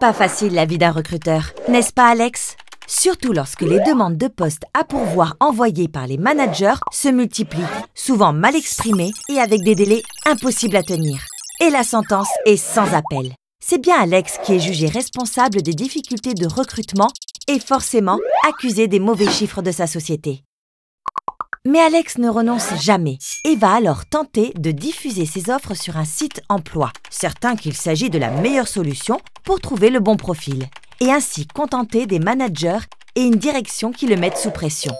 Pas facile la vie d'un recruteur, n'est-ce pas Alex Surtout lorsque les demandes de postes à pourvoir envoyées par les managers se multiplient, souvent mal exprimées et avec des délais impossibles à tenir. Et la sentence est sans appel. C'est bien Alex qui est jugé responsable des difficultés de recrutement et forcément accusé des mauvais chiffres de sa société. Mais Alex ne renonce jamais et va alors tenter de diffuser ses offres sur un site emploi, certain qu'il s'agit de la meilleure solution pour trouver le bon profil et ainsi contenter des managers et une direction qui le mettent sous pression.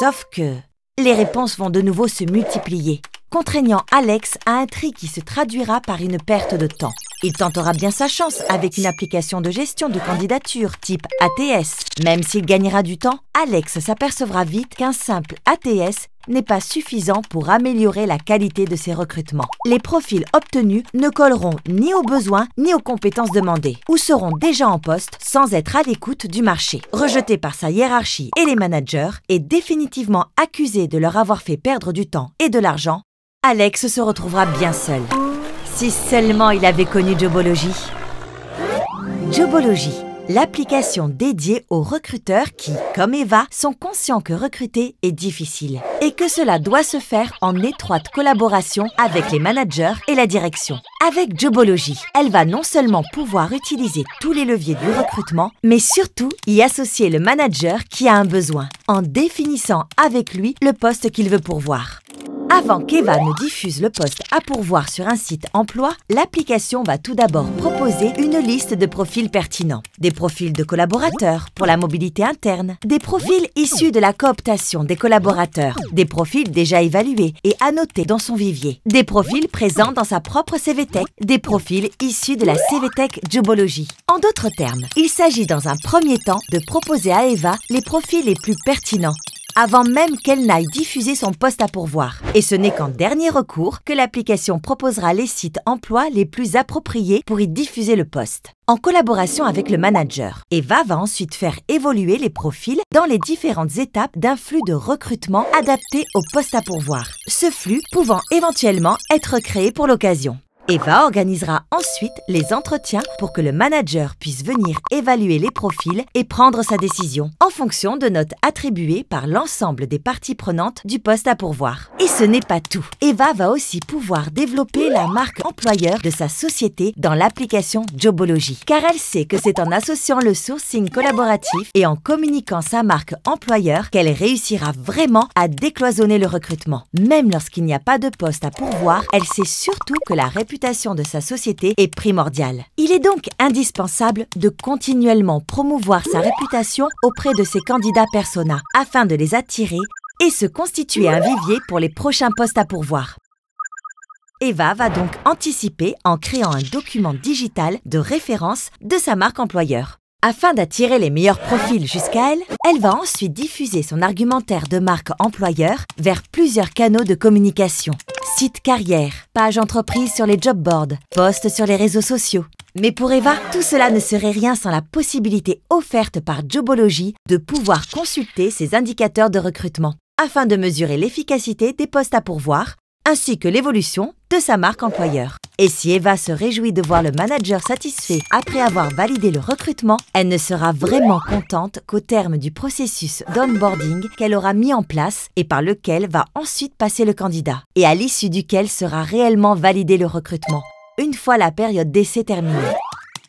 Sauf que les réponses vont de nouveau se multiplier, contraignant Alex à un tri qui se traduira par une perte de temps. Il tentera bien sa chance avec une application de gestion de candidature type ATS. Même s'il gagnera du temps, Alex s'apercevra vite qu'un simple ATS n'est pas suffisant pour améliorer la qualité de ses recrutements. Les profils obtenus ne colleront ni aux besoins ni aux compétences demandées, ou seront déjà en poste sans être à l'écoute du marché. Rejeté par sa hiérarchie et les managers, et définitivement accusé de leur avoir fait perdre du temps et de l'argent, Alex se retrouvera bien seul. Si seulement il avait connu Jobology. Jobology, l'application dédiée aux recruteurs qui, comme Eva, sont conscients que recruter est difficile et que cela doit se faire en étroite collaboration avec les managers et la direction. Avec Jobology, elle va non seulement pouvoir utiliser tous les leviers du recrutement, mais surtout y associer le manager qui a un besoin, en définissant avec lui le poste qu'il veut pourvoir. Avant qu'Eva ne diffuse le poste à pourvoir sur un site emploi, l'application va tout d'abord proposer une liste de profils pertinents. Des profils de collaborateurs pour la mobilité interne, des profils issus de la cooptation des collaborateurs, des profils déjà évalués et annotés dans son vivier, des profils présents dans sa propre CVTech, des profils issus de la CVTech Jobology. En d'autres termes, il s'agit dans un premier temps de proposer à Eva les profils les plus pertinents avant même qu'elle n'aille diffuser son poste à pourvoir. Et ce n'est qu'en dernier recours que l'application proposera les sites emploi les plus appropriés pour y diffuser le poste, en collaboration avec le manager. Eva va ensuite faire évoluer les profils dans les différentes étapes d'un flux de recrutement adapté au poste à pourvoir, ce flux pouvant éventuellement être créé pour l'occasion. Eva organisera ensuite les entretiens pour que le manager puisse venir évaluer les profils et prendre sa décision en fonction de notes attribuées par l'ensemble des parties prenantes du poste à pourvoir. Et ce n'est pas tout. Eva va aussi pouvoir développer la marque employeur de sa société dans l'application Jobology, car elle sait que c'est en associant le sourcing collaboratif et en communiquant sa marque employeur qu'elle réussira vraiment à décloisonner le recrutement. Même lorsqu'il n'y a pas de poste à pourvoir, elle sait surtout que la réputation de sa société est primordiale. Il est donc indispensable de continuellement promouvoir sa réputation auprès de ses candidats persona afin de les attirer et se constituer un vivier pour les prochains postes à pourvoir. Eva va donc anticiper en créant un document digital de référence de sa marque employeur. Afin d'attirer les meilleurs profils jusqu'à elle, elle va ensuite diffuser son argumentaire de marque employeur vers plusieurs canaux de communication. Site carrière, page entreprise sur les job boards, postes sur les réseaux sociaux. Mais pour Eva, tout cela ne serait rien sans la possibilité offerte par Jobology de pouvoir consulter ses indicateurs de recrutement afin de mesurer l'efficacité des postes à pourvoir ainsi que l'évolution de sa marque employeur. Et si Eva se réjouit de voir le manager satisfait après avoir validé le recrutement, elle ne sera vraiment contente qu'au terme du processus d'onboarding qu'elle aura mis en place et par lequel va ensuite passer le candidat, et à l'issue duquel sera réellement validé le recrutement, une fois la période d'essai terminée.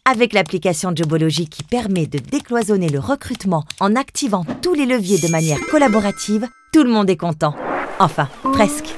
Avec l'application Jobology qui permet de décloisonner le recrutement en activant tous les leviers de manière collaborative, tout le monde est content. Enfin, presque.